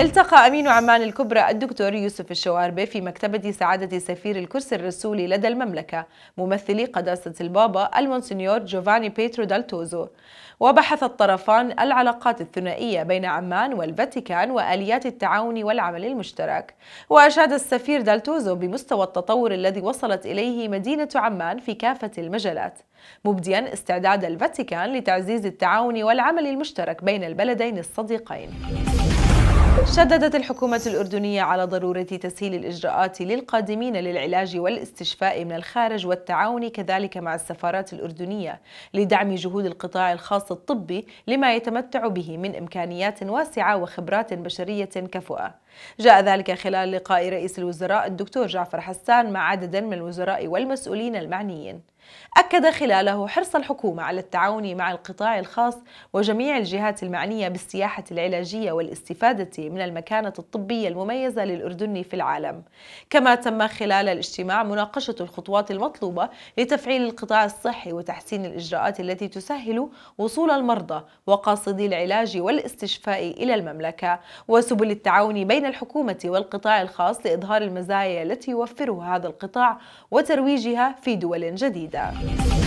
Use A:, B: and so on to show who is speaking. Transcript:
A: التقى أمين عمان الكبرى الدكتور يوسف الشواربي في مكتبة سعادة سفير الكرسي الرسولي لدى المملكة ممثلي قداسة البابا المونسنيور جوفاني بيترو دالتوزو وبحث الطرفان العلاقات الثنائية بين عمان والفاتيكان وآليات التعاون والعمل المشترك وأشاد السفير دالتوزو بمستوى التطور الذي وصلت إليه مدينة عمان في كافة المجالات مبديا استعداد الفاتيكان لتعزيز التعاون والعمل المشترك بين البلدين الصديقين شددت الحكومة الأردنية على ضرورة تسهيل الإجراءات للقادمين للعلاج والاستشفاء من الخارج والتعاون كذلك مع السفارات الأردنية لدعم جهود القطاع الخاص الطبي لما يتمتع به من إمكانيات واسعة وخبرات بشرية كفؤة جاء ذلك خلال لقاء رئيس الوزراء الدكتور جعفر حسان مع عدد من الوزراء والمسؤولين المعنيين أكد خلاله حرص الحكومة على التعاون مع القطاع الخاص وجميع الجهات المعنية بالسياحة العلاجية والاستفادة من المكانة الطبية المميزة للأردن في العالم كما تم خلال الاجتماع مناقشة الخطوات المطلوبة لتفعيل القطاع الصحي وتحسين الإجراءات التي تسهل وصول المرضى وقاصدي العلاج والاستشفاء إلى المملكة وسبل التعاون بين الحكومة والقطاع الخاص لإظهار المزايا التي يوفرها هذا القطاع وترويجها في دول جديدة Yeah.